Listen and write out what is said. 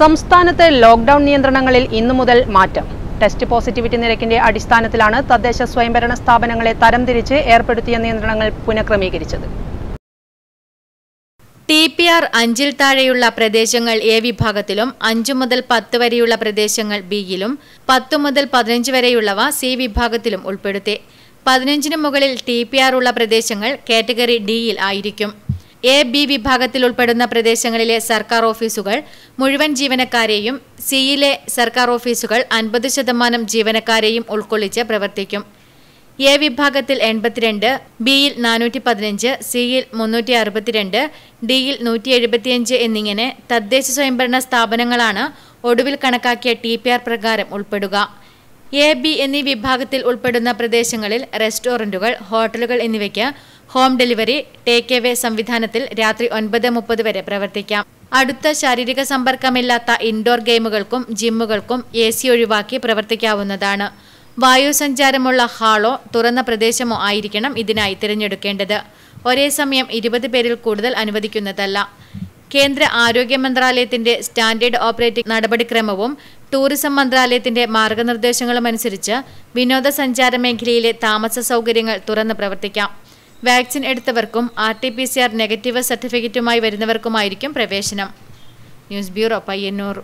സംസ്ഥാനത്ത് ലോക്ഡൌൺ നിയന്ത്രണങ്ങളിൽ ഇന്നു മുതൽ മാറ്റം ടെസ്റ്റ് പോസിറ്റിവിറ്റി നിരക്കിന്റെ അടിസ്ഥാനത്തിലാണ് തദ്ദേശ സ്വയംഭരണ സ്ഥാപനങ്ങളെ തരംതിരിച്ച് ഏർപ്പെടുത്തിയ നിയന്ത്രണങ്ങൾ പുനഃക്രമീകരിച്ചത് ടി പി ആർ അഞ്ചിൽ താഴെയുള്ള പ്രദേശങ്ങൾ എ വിഭാഗത്തിലും അഞ്ചു മുതൽ പത്ത് വരെയുള്ള പ്രദേശങ്ങൾ ബിയിലും പത്തു മുതൽ പതിനഞ്ച് വരെയുള്ളവ സി വിഭാഗത്തിലും ഉൾപ്പെടുത്തി പതിനഞ്ചിന് മുകളിൽ ടി പി ആർ ഉള്ള പ്രദേശങ്ങൾ കാറ്റഗറി ഡിയിൽ ആയിരിക്കും എ ബി വിഭാഗത്തിൽ ഉൾപ്പെടുന്ന പ്രദേശങ്ങളിലെ സർക്കാർ ഓഫീസുകൾ മുഴുവൻ ജീവനക്കാരെയും സിയിലെ സർക്കാർ ഓഫീസുകൾ അൻപത് ശതമാനം ജീവനക്കാരെയും ഉൾക്കൊള്ളിച്ച് പ്രവർത്തിക്കും എ വിഭാഗത്തിൽ എൺപത്തിരണ്ട് ബിയിൽ നാനൂറ്റി പതിനഞ്ച് സിയിൽ മുന്നൂറ്റി അറുപത്തിരണ്ട് ഡിയിൽ നൂറ്റി എഴുപത്തിയഞ്ച് എന്നിങ്ങനെ തദ്ദേശ സ്വയംഭരണ സ്ഥാപനങ്ങളാണ് ഒടുവിൽ കണക്കാക്കിയ ടി പി ആർ പ്രകാരം ഉൾപ്പെടുക എ ബി എന്നീ വിഭാഗത്തിൽ ഉൾപ്പെടുന്ന പ്രദേശങ്ങളിൽ റെസ്റ്റോറൻറ്റുകൾ ഹോട്ടലുകൾ എന്നിവയ്ക്ക് ഹോം ഡെലിവറി ടേക്ക് എവേ സംവിധാനത്തിൽ രാത്രി ഒൻപത് മുപ്പത് വരെ പ്രവർത്തിക്കാം അടുത്ത ശാരീരിക സമ്പർക്കമില്ലാത്ത ഇൻഡോർ ഗെയിമുകൾക്കും ജിമ്മുകൾക്കും എ സി ഒഴിവാക്കി പ്രവർത്തിക്കാവുന്നതാണ് വായുസഞ്ചാരമുള്ള ഹാളോ തുറന്ന പ്രദേശമോ ആയിരിക്കണം ഇതിനായി തിരഞ്ഞെടുക്കേണ്ടത് ഒരേ സമയം ഇരുപത് പേരിൽ കൂടുതൽ അനുവദിക്കുന്നതല്ല കേന്ദ്ര ആരോഗ്യ മന്ത്രാലയത്തിന്റെ സ്റ്റാൻഡേർഡ് ഓപ്പറേറ്റിംഗ് നടപടിക്രമവും ടൂറിസം മന്ത്രാലയത്തിന്റെ മാർഗനിർദ്ദേശങ്ങളും അനുസരിച്ച് വിനോദസഞ്ചാര മേഖലയിലെ താമസ സൗകര്യങ്ങൾ തുറന്ന് പ്രവർത്തിക്കാം വാക്സിൻ എടുത്തവർക്കും R T P C R negative സർട്ടിഫിക്കറ്റുമായി വരുന്നവർക്കുമായിരിക്കും പ്രവേശനം ന്യൂസ് ബ്യൂറോ പയ്യന്നൂർ